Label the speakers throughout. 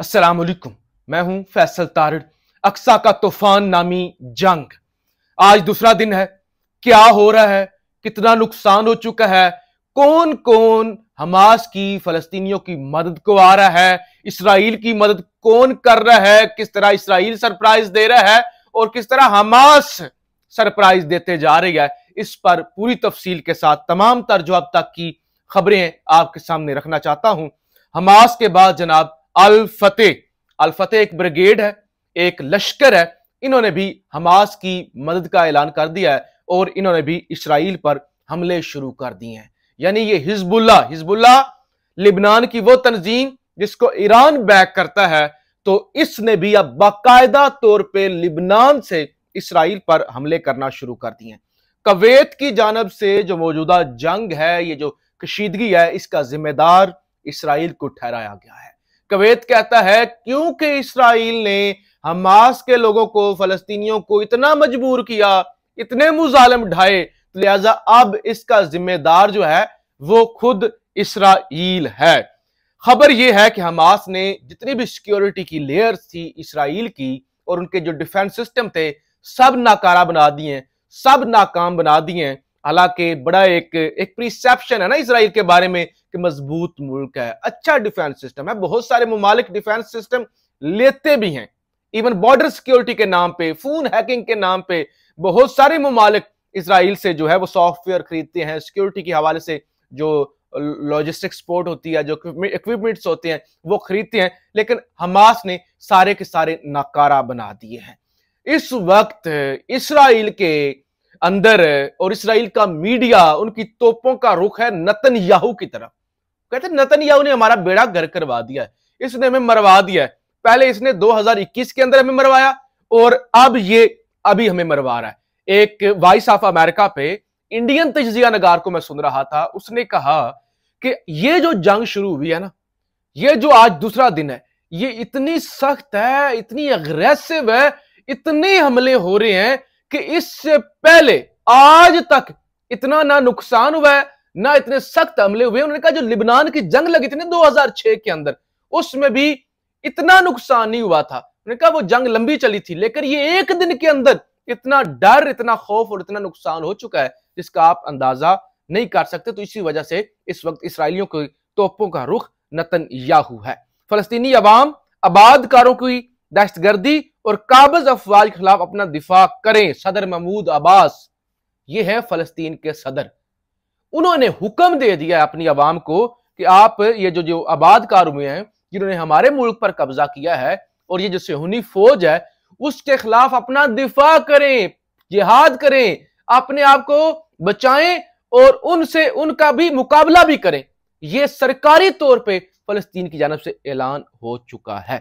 Speaker 1: असलम मैं हूं फैसल तारड़ अक्सा का तूफान नामी जंग आज दूसरा दिन है क्या हो रहा है कितना नुकसान हो चुका है कौन कौन हमास की फलस्तीनियों की मदद को आ रहा है इसराइल की मदद कौन कर रहा है किस तरह इसराइल सरप्राइज दे रहा है और किस तरह हमास सरप्राइज देते जा रही है इस पर पूरी तफसील के साथ तमाम तर जो अब तक की खबरें आपके सामने रखना चाहता हूं हमास के बाद जनाब अल फतेह अल फतेह एक ब्रिगेड है एक लश्कर है इन्होंने भी हमास की मदद का ऐलान कर दिया है और इन्होंने भी इसराइल पर हमले शुरू कर दिए हैं यानी ये हिजबुल्ला हिजबुल्ला लिबनान की वो तंजीम जिसको ईरान बैक करता है तो इसने भी अब बाकायदा तौर पे लिबनान से इसराइल पर हमले करना शुरू कर दिए हैं कवेत की जानब से जो मौजूदा जंग है ये जो कशीदगी है इसका जिम्मेदार इसराइल को ठहराया गया है कवेत कहता है क्योंकि इसराइल ने हमास के लोगों को फलस्तीनियों को इतना मजबूर किया इतने मुजालम ढाए तो लिहाजा अब इसका जिम्मेदार जो है वो खुद इसराइल है खबर यह है कि हमास ने जितनी भी सिक्योरिटी की लेयर्स थी इसराइल की और उनके जो डिफेंस सिस्टम थे सब नाकारा बना दिए सब नाकाम बना दिए हालांकि बड़ा एक एक प्रिसेप्शन है ना इसराइल के बारे में कि मजबूत मुल्क है अच्छा डिफेंस सिस्टम है बहुत सारे ममालिक डिफेंस सिस्टम लेते भी हैं इवन बॉर्डर सिक्योरिटी के नाम पे फोन हैकिंग के नाम पे बहुत सारे ममालिक इसराइल से जो है वो सॉफ्टवेयर खरीदते हैं सिक्योरिटी के हवाले से जो लॉजिस्टिक सपोर्ट होती है जो इक्विपमेंट्स होते हैं वो खरीदते हैं लेकिन हमास ने सारे के सारे नाकारा बना दिए हैं इस वक्त इसराइल के अंदर है और इसराइल का मीडिया उनकी तोपों का रुख है नतन याहू की तरफ कहते नतन याहू ने हमारा बेड़ा घर करवा दिया है इसने हमें मरवा दिया है पहले इसने 2021 के अंदर हमें मरवाया और अब ये अभी हमें मरवा रहा है एक वॉइस ऑफ अमेरिका पे इंडियन तजिया नगार को मैं सुन रहा था उसने कहा कि ये जो जंग शुरू हुई है ना ये जो आज दूसरा दिन है ये इतनी सख्त है इतनी अग्रेसिव है इतने हमले हो रहे हैं कि इससे पहले आज तक इतना ना नुकसान हुआ है ना इतने सख्त हमले हुए उन्होंने कहा जो लिबनान की जंग लगी थी ना 2006 के अंदर उसमें भी इतना नुकसान नहीं हुआ था उन्होंने कहा वो जंग लंबी चली थी लेकिन ये एक दिन के अंदर इतना डर इतना खौफ और इतना नुकसान हो चुका है जिसका आप अंदाजा नहीं कर सकते तो इसी वजह से इस वक्त इसराइलियों के तोपों का रुख नतन याहू है फलस्तीनी अवाम आबादकारों की दहशतगर्दी और काबज अफवाज के खिलाफ अपना दिफा करें सदर महमूद अब्बास ये है फलस्तीन के सदर उन्होंने हुक्म दे दिया अपनी आवाम को कि आप ये जो जो आबाद कार हुए हैं जिन्होंने हमारे मुल्क पर कब्जा किया है और ये जो सेहूनी फौज है उसके खिलाफ अपना दिफा करें जिहाद करें अपने आप को बचाएं और उनसे उनका भी मुकाबला भी करें यह सरकारी तौर पर फलस्तीन की जानब से ऐलान हो चुका है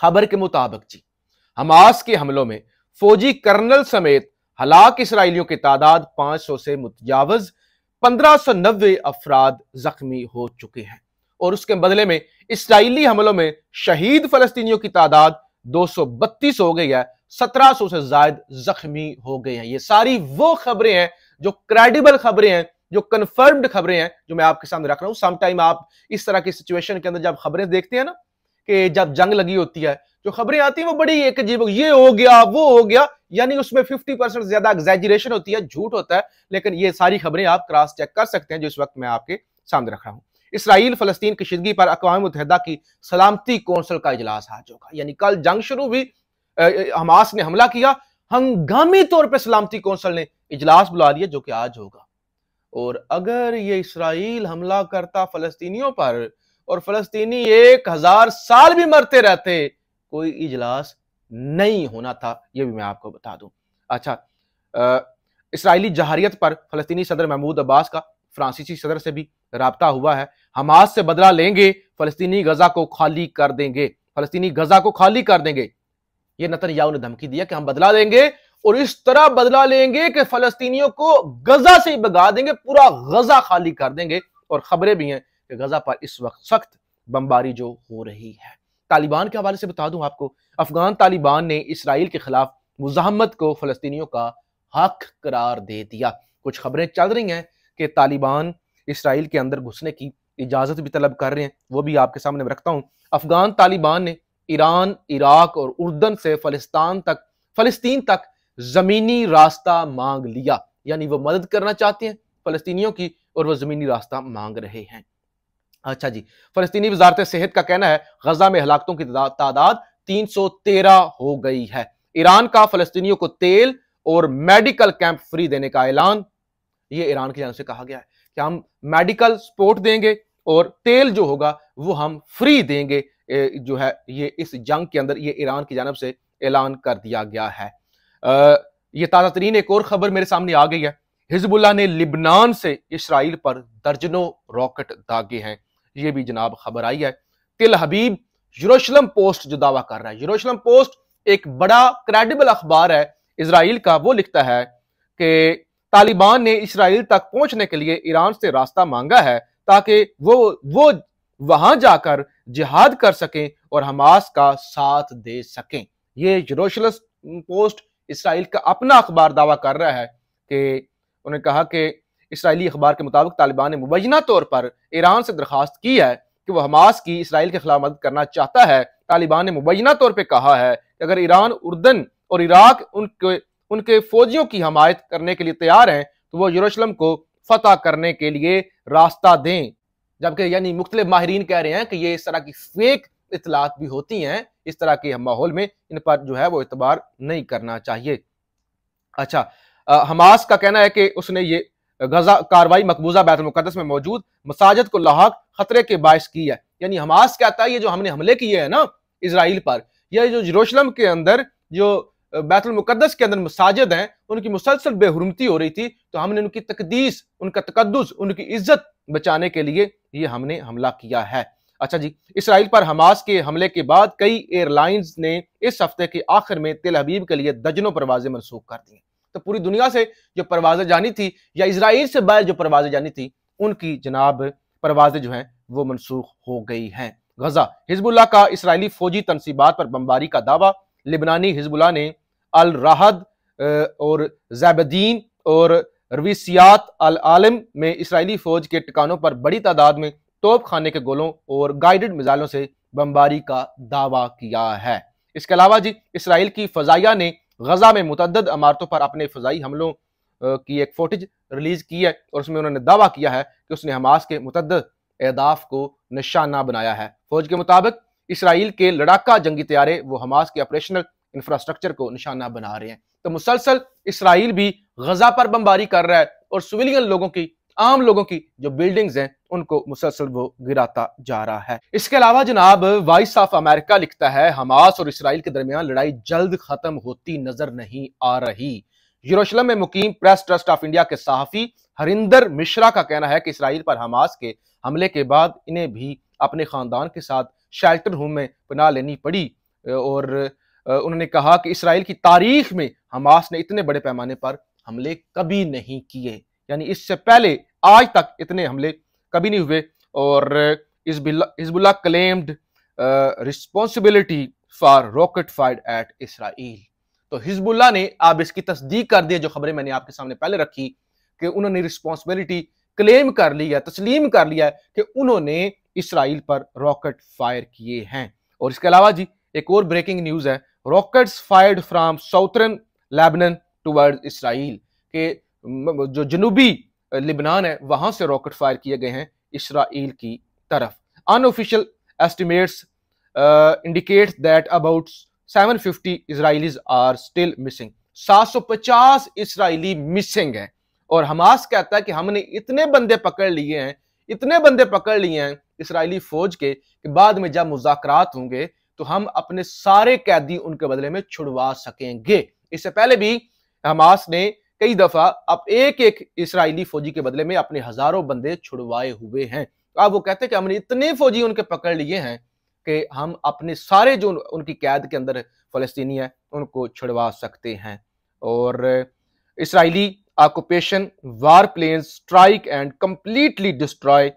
Speaker 1: खबर के मुताबिक जी हमास के हमलों में फौजी कर्नल समेत हलाक इसराइलियों की तादाद 500 से मुतजावज 1590 अफराद जख्मी हो चुके हैं और उसके बदले में इसराइली हमलों में शहीद फलस्तीनियों की तादाद 232 हो गई है 1700 से जायद जख्मी हो गए हैं ये सारी वो खबरें हैं जो क्रेडिबल खबरें हैं जो कन्फर्म्ड खबरें हैं जो मैं आपके सामने रख रहा हूं समटाइम आप इस तरह की सिचुएशन के अंदर जब खबरें देखते हैं ना कि जब जंग लगी होती है जो खबरें आती हैं वो बड़ी एक अजीब ये हो गया वो हो गया यानी उसमें 50 परसेंट ज्यादा एग्जेजरेशन होती है झूठ होता है लेकिन ये सारी खबरें आप क्रॉस चेक कर सकते हैं जो इस वक्त मैं आपके सामने रख रहा हूँ इसराइल फलस्तीन की पर अकवा मुतहदा की सलामती कौंसिल का इजलास आज होगा यानी कल जंग शुरू हुई हमास ने हमला किया हंगामी तौर पर सलामती कौंसल ने इजलास बुला लिया जो कि आज होगा और अगर ये इसराइल हमला करता फलस्तीनियों पर और फलस्तीनी एक हजार साल भी मरते रहते कोई इजलास नहीं होना था यह भी मैं आपको बता दूं अच्छा इसराइली जहारियत पर फलस्तीनी सदर महमूद अब्बास का फ्रांसीसी सदर से भी रबता हुआ है हमास से बदला लेंगे फलस्तीनी गजा को खाली कर देंगे फलस्तीनी गजा को खाली कर देंगे ये याओ ने धमकी दिया कि हम बदला लेंगे और इस तरह बदला लेंगे कि फलस्तीनियों को गजा से ही भगा देंगे पूरा गजा खाली कर देंगे और खबरें भी हैं कि गजा पर इस वक्त सख्त बमबारी जो हो रही है तालिबान के हवाले से बता दूं आपको अफगान तालिबान ने इसराइल के खिलाफ मुजाहमत को फलस्तियों का हक करार दे दिया कुछ खबरें चल रही हैं कि तालिबान इसराइल के अंदर घुसने की इजाज़त भी तलब कर रहे हैं वो भी आपके सामने रखता हूँ अफगान तालिबान ने ईरान इराक और उर्दन से फलिस्तान तक फलस्तीन तक ज़मीनी रास्ता मांग लिया यानी वो मदद करना चाहते हैं फलस्तियों की और वह ज़मीनी रास्ता मांग रहे हैं अच्छा जी फलस्तीनी वजारत सेहत का कहना है गजा में हलाकतों की तादाद 313 हो गई है ईरान का फलस्तीनियों को तेल और मेडिकल कैंप फ्री देने का ऐलान ये ईरान की जान से कहा गया है कि हम मेडिकल सपोर्ट देंगे और तेल जो होगा वो हम फ्री देंगे जो है ये इस जंग के अंदर ये ईरान की जानब से ऐलान कर दिया गया है आ, ये ताज़ा तरीन एक और खबर मेरे सामने आ गई है हिजबुल्ला ने लिबनान से इसराइल पर दर्जनों रॉकेट दागे हैं ये भी जनाब खबर आई है तिल हबीब यूरोशलम पोस्ट जो दावा कर रहा है यूरोशलम पोस्ट एक बड़ा क्रेडिबल अखबार है इसराइल का वो लिखता है कि तालिबान ने इसराइल तक पहुंचने के लिए ईरान से रास्ता मांगा है ताकि वो वो वहां जाकर जिहाद कर सकें और हमास का साथ दे सकें ये यूरोशलम पोस्ट इसराइल का अपना अखबार दावा कर रहा है कि उन्होंने कहा कि इसराइली अखबार के मुताबिक तालिबान ने मुबैना तौर पर ईरान से दरख्वास्त की है कि वह हमास की इसराइल के खिलाफ मदद करना चाहता है तालिबान ने मुबैना तौर पर कहा है कि अगर ईरान उर्दन और इराक उनके उनके फौजियों की हमायत करने के लिए तैयार हैं तो वह यरूशलम को फतह करने के लिए रास्ता दें जबकि यानी मुख्तलि माहरीन कह रहे हैं कि ये इस तरह की फेक इतलात भी होती हैं इस तरह के माहौल में इन पर जो है वो इतबार नहीं करना चाहिए अच्छा आ, हमास का कहना है कि उसने ये गजा कार्रवाई मकबूजा बैतुलमक़दस में मौजूद मसाजद को लाक खतरे के बायस की है यानी हमास कहता है ये जो हमने हमले किए हैं ना इसराइल पर यह जो जरूशलम के अंदर जो बैतुलमक़दस के अंदर मसाजिद हैं उनकी मुसलसल बेहरमती हो रही थी तो हमने उनकी तकदीस उनका तकदस उनकी इज्जत बचाने के लिए ये हमने हमला किया है अच्छा जी इसराइल पर हमास के हमले के बाद कई एयरलाइंस ने इस हफ्ते के आखिर में तेल हबीब के लिए दर्जनों परवाजें मनसूख कर दी तो पूरी दुनिया से जो परवाजें जानी थी या इसराइल से बाहर जो परवाजें जानी थी उनकी जनाब परवाजें जो हैं वो मनसूख हो गई हैं गजा हिजबुल्ला का इसराइली फौजी तनसीबात पर बमबारी का दावा लिबनानी हिजबुल्ला ने अल राहद और जैबद्दीन और रवीसियात अल आलम में इसराइली फौज के ठिकानों पर बड़ी तादाद में तोप खाने के गोलों और गाइडेड मिजाइलों से बमबारी का दावा किया है इसके अलावा जी इसराइल की फजाइया ने गजा में मुतद अमारतों पर अपने फजाई हमलों की एक फोटेज रिलीज की है और उसमें उन्होंने दावा किया है कि उसने हमास के मुतद अहदाफ को निशाना बनाया है फौज के मुताबिक इसराइल के लड़ाका जंगी तैयारे वो हमास के ऑपरेशनल इंफ्रास्ट्रक्चर को निशाना बना रहे हैं तो मुसलसल इसराइल भी गजा पर बमबारी कर रहा है और सिविलियन लोगों की आम लोगों की जो बिल्डिंग्स हैं उनको मुसलसल वो गिराता जा रहा है इसके अलावा जनाब वॉइस ऑफ अमेरिका लिखता है हमास और इसराइल के दरमियान लड़ाई जल्द खत्म होती नजर नहीं आ रही यरूशलेम में मुकीम प्रेस ट्रस्ट ऑफ इंडिया के सहाफी हरिंदर मिश्रा का कहना है कि इसराइल पर हमास के हमले के बाद इन्हें भी अपने खानदान के साथ शेल्टर होम में पना लेनी पड़ी और उन्होंने कहा कि इसराइल की तारीख में हमास ने इतने बड़े पैमाने पर हमले कभी नहीं किए यानी इससे पहले आज तक इतने हमले कभी नहीं हुए और Hezbollah claimed responsibility for rocket fire at Israel तो हिजबुल्ला ने अब इसकी तस्दीक कर दी जो खबरें मैंने आपके सामने पहले रखी कि उन्होंने रिस्पॉन्सिबिलिटी क्लेम कर लिया तस्लीम कर लिया कि उन्होंने इसराइल पर रॉकेट फायर किए हैं और इसके अलावा जी एक और ब्रेकिंग न्यूज है rockets fired from southern Lebanon toward Israel के जो जनूबी लिबनान है वहां से रॉकेट फायर किए गए हैं इसराइल की तरफ unofficial estimates indicate that about 750 fifty Israelis are still missing 750 Israeli missing है और हमास कहता है कि हमने इतने बंदे पकड़ लिए हैं इतने बंदे पकड़ लिए हैं इसराइली फौज के कि बाद में जब मुजाकर होंगे तो हम अपने सारे कैदी उनके बदले में छुड़वा सकेंगे इससे पहले भी हमास ने कई दफा आप एक एक इसराइली फौजी के बदले में अपने हजारों बंदे छुड़वाए हुए हैं आप अब वो कहते हैं कि हमने इतने फौजी उनके पकड़ लिए हैं कि हम अपने सारे जो उनकी कैद के अंदर फलस्तीनी है उनको छुड़वा सकते हैं और Israeli occupation war plane strike and completely destroy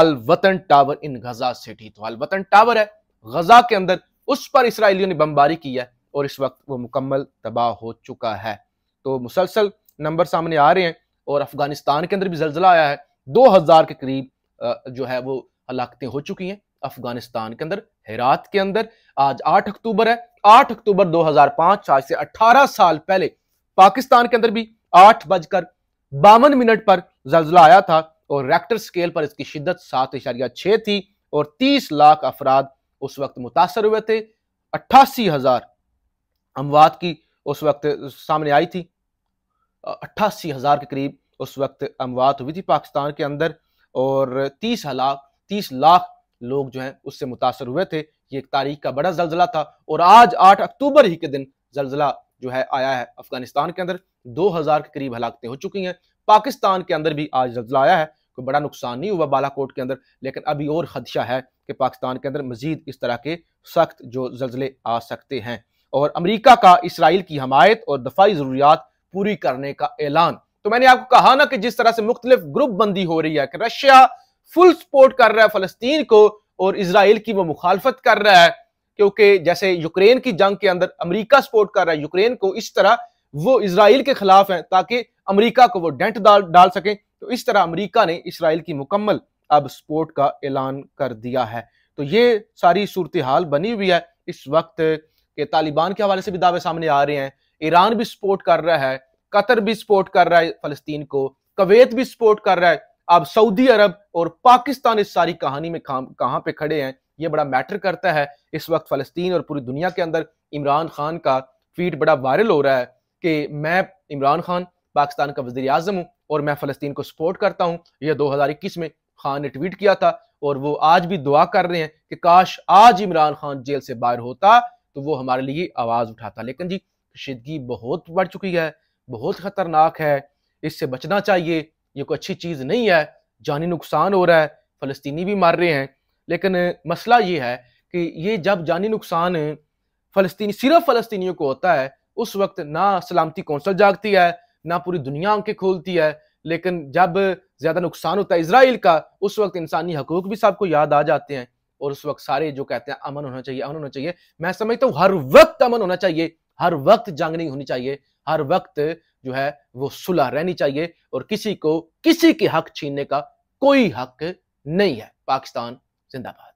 Speaker 1: Al Watan tower in Gaza city तो अल वतन टावर है गजा के अंदर उस पर इसराइलियों ने बमबारी की है और इस वक्त वो मुकम्मल तबाह हो चुका है तो मुसलसल नंबर सामने आ रहे हैं और अफगानिस्तान के अंदर भी जलजिला आया है दो हजार के करीब जो है वो हलाकतें हो चुकी हैं अफगानिस्तान के अंदर हेरात के अंदर आज आठ अक्टूबर है आठ अक्टूबर दो हजार पांच आज से अठारह साल पहले पाकिस्तान के अंदर भी आठ बजकर बावन मिनट पर जलजिला आया था और रैक्टर स्केल पर इसकी शिद्दत सात इशारिया छह थी और तीस लाख अफराद उस वक्त मुतासर हुए थे अट्ठासी हजार अमवात की उस वक्त सामने आई थी अट्ठासी हज़ार के करीब उस वक्त अमवात हुई थी पाकिस्तान के अंदर और तीस लाख तीस लाख लोग जो हैं उससे मुतासर हुए थे ये एक तारीख का बड़ा जलजिला था और आज आठ अक्टूबर ही के दिन जलजिला जो है आया है अफगानिस्तान के अंदर दो हज़ार के करीब हलाकतें हो चुकी हैं पाकिस्तान के अंदर भी आज जलजिला आया है कोई बड़ा नुकसान नहीं हुआ बालाकोट के अंदर लेकिन अभी और खदशा है कि पाकिस्तान के अंदर मजीद इस तरह के सख्त जो जलजिले आ सकते हैं और अमरीका का इसराइल की हमायत और दफाई ज़रूरियात पूरी करने का ऐलान तो मैंने आपको कहा ना कि जिस तरह से मुख्तलिफ ग्रुप बंदी हो रही है कि रशिया फुल सपोर्ट कर रहा है फलस्तीन को और इसराइल की वो मुखालफत कर रहा है क्योंकि जैसे यूक्रेन की जंग के अंदर अमरीका सपोर्ट कर रहा है यूक्रेन को इस तरह वो इसराइल के खिलाफ है ताकि अमरीका को वो डेंट डाल डाल सकें तो इस तरह अमरीका ने इसराइल की मुकम्मल अब सपोर्ट का ऐलान कर दिया है तो ये सारी सूरत हाल बनी हुई है इस वक्त के तालिबान के हवाले से भी दावे सामने आ रहे हैं ईरान भी सपोर्ट कर रहा है कतर भी सपोर्ट कर रहा है फलस्तीन को कवेत भी सपोर्ट कर रहा है अब सऊदी अरब और पाकिस्तान इस सारी कहानी में कहां पे खड़े हैं ये बड़ा मैटर करता है इस वक्त फलस्तीन और पूरी दुनिया के अंदर इमरान खान का ट्वीट बड़ा वायरल हो रहा है कि मैं इमरान खान पाकिस्तान का वजी अजम हूँ और मैं फलस्तीन को सपोर्ट करता हूँ यह दो हज़ार इक्कीस में खान ने ट्वीट किया था और वो आज भी दुआ कर रहे हैं कि काश आज इमरान खान जेल से बाहर होता तो वो हमारे लिए आवाज़ उठाता लेकिन जी कशीदगी बहुत बढ़ चुकी है बहुत ख़तरनाक है इससे बचना चाहिए ये कोई अच्छी चीज़ नहीं है जानी नुकसान हो रहा है फ़लस्तनी भी मार रहे हैं लेकिन मसला ये है कि ये जब जानी नुकसान फ़लस्तनी सिर्फ फ़लस्तियों को होता है उस वक्त ना सलामती कौंसल जागती है ना पूरी दुनिया आंखें खोलती है लेकिन जब ज़्यादा नुकसान होता है इसराइल का उस वक्त इंसानी हकूक भी सबको याद आ जाते हैं और उस वक्त सारे जो कहते हैं अमन होना चाहिए अमन होना चाहिए मैं समझता हूँ हर वक्त अमन होना चाहिए हर वक्त जंग नहीं होनी चाहिए हर वक्त जो है वो सुलह रहनी चाहिए और किसी को किसी के हक छीनने का कोई हक नहीं है पाकिस्तान जिंदाबाद